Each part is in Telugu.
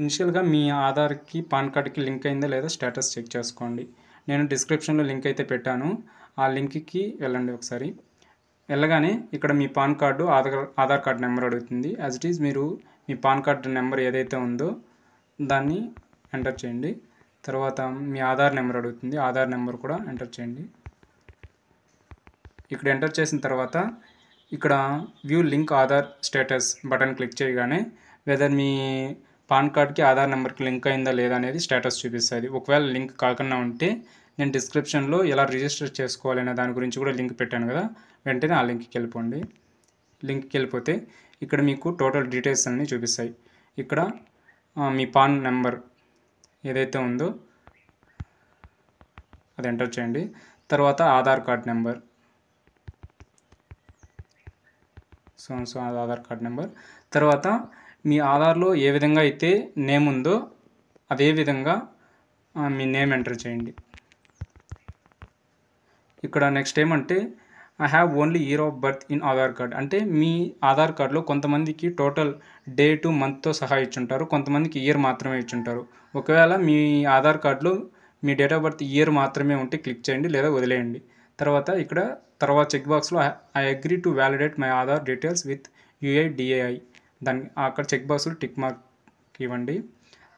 ఇనిషియల్గా మీ ఆధార్కి పాన్ కార్డ్కి లింక్ అయిందా లేదా స్టేటస్ చెక్ చేసుకోండి నేను డిస్క్రిప్షన్లో లింక్ అయితే పెట్టాను ఆ లింక్కి వెళ్ళండి ఒకసారి వెళ్ళగానే ఇక్కడ మీ PAN card Aadhaar Aadhaar card number అడుగుతుంది యాజ్ ఇట్ ఈజ్ మీరు మీ పాన్ కార్డు నెంబర్ ఏదైతే ఉందో దాన్ని ఎంటర్ చేయండి తర్వాత మీ ఆధార్ నెంబర్ అడుగుతుంది ఆధార్ నెంబర్ కూడా ఎంటర్ చేయండి ఇక్కడ ఎంటర్ చేసిన తర్వాత ఇక్కడ view link Aadhaar status button click చేయగానే వెదర్ మీ పాన్ కార్డ్కి ఆధార్ నెంబర్కి లింక్ అయిందా లేదా అనేది స్టేటస్ చూపిస్తుంది ఒకవేళ లింక్ కాకుండా ఉంటే నేను డిస్క్రిప్షన్లో ఎలా రిజిస్టర్ చేసుకోవాలనే దాని గురించి కూడా లింక్ పెట్టాను కదా వెంటనే ఆ లింక్కి వెళ్ళిపోండి లింక్కి వెళ్ళిపోతే ఇక్కడ మీకు టోటల్ డీటెయిల్స్ అన్నీ చూపిస్తాయి ఇక్కడ మీ పాన్ నెంబర్ ఏదైతే ఉందో అది ఎంటర్ చేయండి తర్వాత Aadhaar card number so so Aadhaar card number తర్వాత మీ ఆధార్లో ఏ విధంగా అయితే నేమ్ ఉందో అదే విధంగా మీ నేమ్ ఎంటర్ చేయండి ఇక్కడ నెక్స్ట్ ఏమంటే I have only year of birth in Aadhaar card అంటే మీ ఆధార్ కార్డులో కొంతమందికి టోటల్ డే టు మంత్తో సహా ఇచ్చుంటారు కొంతమందికి ఇయర్ మాత్రమే ఇచ్చుంటారు ఒకవేళ మీ ఆధార్ కార్డులో మీ డేట్ ఆఫ్ బర్త్ ఇయర్ మాత్రమే ఉంటే క్లిక్ చేయండి లేదా వదిలేయండి తర్వాత ఇక్కడ తర్వాత చెక్ బాక్స్లో I agree to validate my Aadhaar details with UIDAI దాన్ని అక్కడ చెక్ బాక్స్లో టిక్ మార్క్ ఇవ్వండి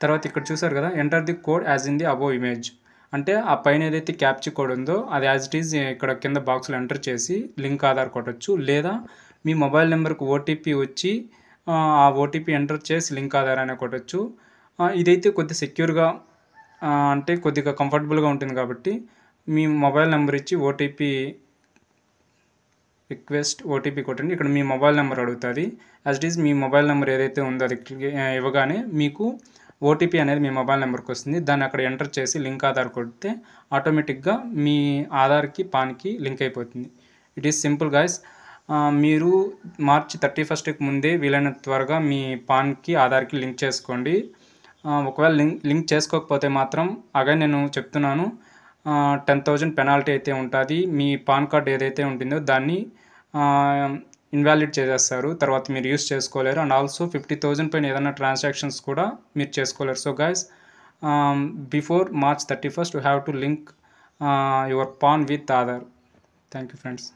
తర్వాత ఇక్కడ చూసారు కదా enter the code as in the above image అంటే ఆ పైన ఏదైతే క్యాప్చి కోడ్ ఉందో అది యాజ్ ఇట్ ఈజ్ ఇక్కడ కింద బాక్స్లో ఎంటర్ చేసి లింక్ ఆధార్ కొట్టచ్చు లేదా మీ మొబైల్ నెంబర్కి ఓటీపీ వచ్చి ఆ ఓటీపీ ఎంటర్ చేసి లింక్ ఆధార్ అనే కొట్టచ్చు ఇదైతే కొద్ది సెక్యూర్గా అంటే కొద్దిగా కంఫర్టబుల్గా ఉంటుంది కాబట్టి మీ మొబైల్ నెంబర్ ఇచ్చి ఓటీపీ రిక్వెస్ట్ ఓటీపీ కొట్టండి ఇక్కడ మీ మొబైల్ నెంబర్ అడుగుతుంది యాజ్ ఇట్ ఈజ్ మీ మొబైల్ నెంబర్ ఏదైతే ఉందో అది ఇవ్వగానే మీకు ఓటీపీ అనేది మీ మొబైల్ నెంబర్కి వస్తుంది దాన్ని అక్కడ ఎంటర్ చేసి లింక్ ఆధార్ కొడితే ఆటోమేటిక్గా మీ ఆధార్కి పాన్కి లింక్ అయిపోతుంది ఇట్ ఈస్ సింపుల్ గాయస్ మీరు మార్చి థర్టీ ఫస్ట్కి ముందే వీలైన త్వరగా మీ పాన్కి ఆధార్కి లింక్ చేసుకోండి ఒకవేళ లింక్ లింక్ చేసుకోకపోతే మాత్రం అగా నేను చెప్తున్నాను టెన్ థౌజండ్ పెనాల్టీ అయితే ఉంటుంది మీ పాన్ కార్డ్ ఏదైతే ఉంటుందో దాన్ని ఇన్వాలిడ్ చేసేస్తారు తర్వాత మీరు యూస్ చేసుకోలేరు అండ్ ఆల్సో ఫిఫ్టీ థౌజండ్ పైన ఏదైనా ట్రాన్సాక్షన్స్ కూడా మీరు చేసుకోలేరు so guys before March thirty first you have to link your PAN with Aadhaar thank you friends